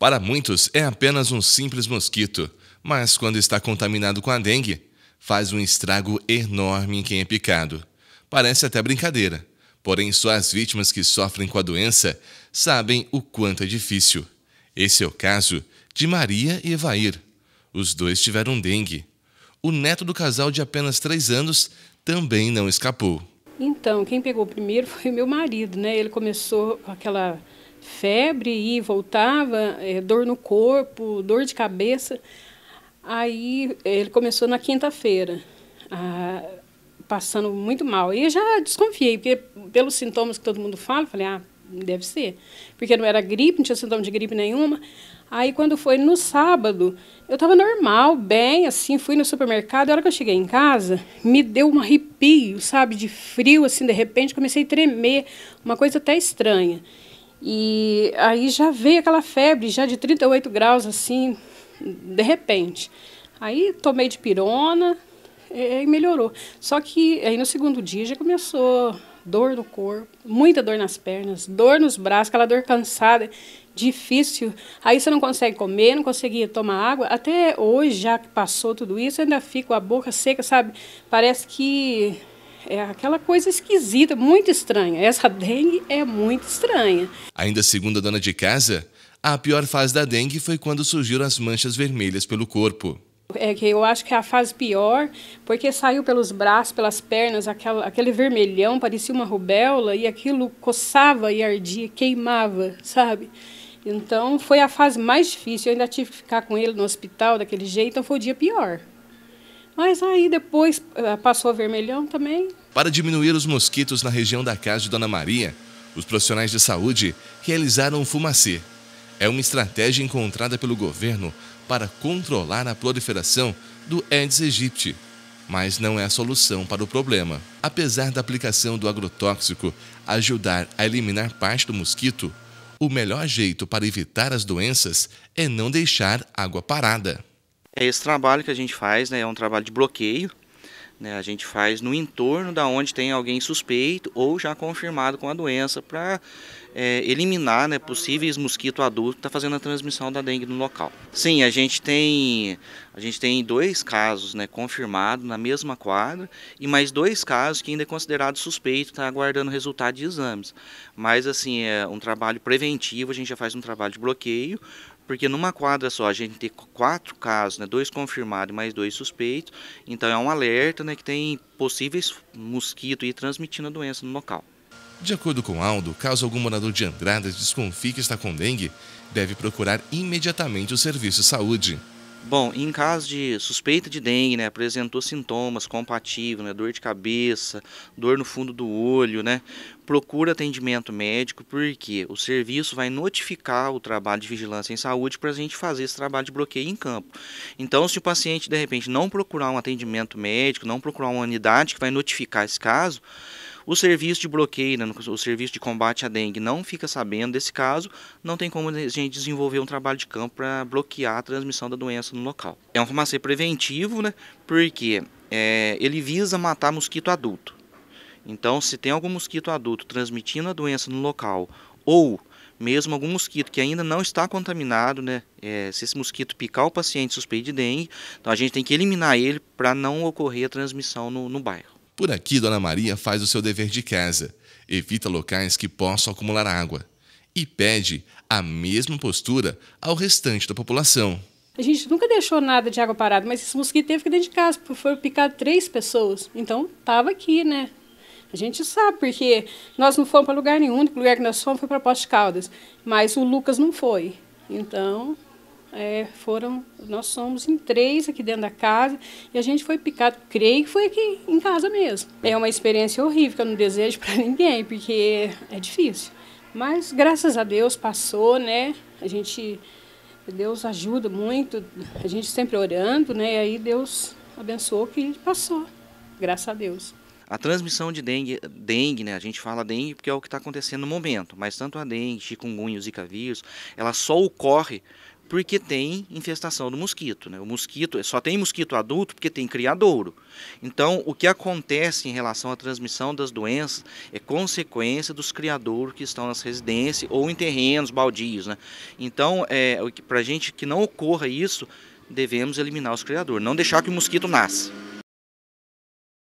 Para muitos, é apenas um simples mosquito, mas quando está contaminado com a dengue, faz um estrago enorme em quem é picado. Parece até brincadeira, porém só as vítimas que sofrem com a doença sabem o quanto é difícil. Esse é o caso de Maria e Evair. Os dois tiveram dengue. O neto do casal de apenas 3 anos também não escapou. Então, quem pegou primeiro foi meu marido, né? Ele começou com aquela febre e voltava, é, dor no corpo, dor de cabeça. Aí é, ele começou na quinta-feira, passando muito mal. E eu já desconfiei, porque pelos sintomas que todo mundo fala, falei, ah, deve ser. Porque não era gripe, não tinha sintoma de gripe nenhuma. Aí quando foi no sábado, eu estava normal, bem, assim, fui no supermercado. A hora que eu cheguei em casa, me deu um arrepio, sabe, de frio, assim, de repente comecei a tremer, uma coisa até estranha. E aí já veio aquela febre, já de 38 graus, assim, de repente. Aí tomei de pirona e, e melhorou. Só que aí no segundo dia já começou dor no corpo, muita dor nas pernas, dor nos braços, aquela dor cansada, difícil. Aí você não consegue comer, não conseguia tomar água. Até hoje, já que passou tudo isso, ainda fico a boca seca, sabe? Parece que é aquela coisa esquisita, muito estranha. Essa dengue é muito estranha. Ainda segundo a dona de casa, a pior fase da dengue foi quando surgiram as manchas vermelhas pelo corpo. É que eu acho que é a fase pior, porque saiu pelos braços, pelas pernas, aquela, aquele vermelhão, parecia uma rubéola, e aquilo coçava e ardia, queimava, sabe? Então foi a fase mais difícil. Eu ainda tive que ficar com ele no hospital daquele jeito, então foi o dia pior. Mas aí depois eh, passou vermelhão também. Para diminuir os mosquitos na região da casa de Dona Maria, os profissionais de saúde realizaram o fumacê. É uma estratégia encontrada pelo governo para controlar a proliferação do Aedes aegypti, mas não é a solução para o problema. Apesar da aplicação do agrotóxico ajudar a eliminar parte do mosquito, o melhor jeito para evitar as doenças é não deixar água parada. É esse trabalho que a gente faz, né, é um trabalho de bloqueio. Né, a gente faz no entorno da onde tem alguém suspeito ou já confirmado com a doença para é, eliminar né, possíveis mosquito adulto que está fazendo a transmissão da dengue no local. Sim, a gente tem a gente tem dois casos né, confirmados na mesma quadra e mais dois casos que ainda é considerado suspeito, está aguardando resultado de exames. Mas assim, é um trabalho preventivo, a gente já faz um trabalho de bloqueio porque numa quadra só a gente tem quatro casos, né, dois confirmados e mais dois suspeitos, então é um alerta né, que tem possíveis mosquitos e transmitindo a doença no local. De acordo com Aldo, caso algum morador de Andradas desconfie que está com dengue, deve procurar imediatamente o serviço de saúde. Bom, em caso de suspeita de dengue, né, apresentou sintomas compatíveis, né, dor de cabeça, dor no fundo do olho, né, procura atendimento médico, porque o serviço vai notificar o trabalho de vigilância em saúde para a gente fazer esse trabalho de bloqueio em campo. Então, se o paciente, de repente, não procurar um atendimento médico, não procurar uma unidade que vai notificar esse caso, o serviço de bloqueio, né, o serviço de combate à dengue, não fica sabendo desse caso, não tem como a gente desenvolver um trabalho de campo para bloquear a transmissão da doença no local. É um farmacêutico preventivo, né, porque é, ele visa matar mosquito adulto. Então, se tem algum mosquito adulto transmitindo a doença no local ou mesmo algum mosquito que ainda não está contaminado, né? É, se esse mosquito picar o paciente suspeito de dengue, então a gente tem que eliminar ele para não ocorrer a transmissão no, no bairro. Por aqui, Dona Maria faz o seu dever de casa, evita locais que possam acumular água e pede a mesma postura ao restante da população. A gente nunca deixou nada de água parada, mas esse mosquito teve que dentro de casa, porque foi picar três pessoas. Então, tava aqui, né? A gente sabe, porque nós não fomos para lugar nenhum, o lugar que nós fomos foi para Poste Caldas, mas o Lucas não foi. Então, é, foram, nós somos em três aqui dentro da casa e a gente foi picado, creio que foi aqui em casa mesmo. É uma experiência horrível que eu não desejo para ninguém, porque é difícil. Mas graças a Deus passou, né? A gente Deus ajuda muito, a gente sempre orando, né? E aí Deus abençoou que passou, graças a Deus. A transmissão de dengue, dengue, né? A gente fala dengue porque é o que está acontecendo no momento, mas tanto a dengue, chikungunya, o zika vírus, ela só ocorre porque tem infestação do mosquito. Né? O mosquito só tem mosquito adulto porque tem criadouro. Então, o que acontece em relação à transmissão das doenças é consequência dos criadouros que estão nas residências ou em terrenos baldios. Né? Então, é, para a gente que não ocorra isso, devemos eliminar os criadores, não deixar que o mosquito nasça.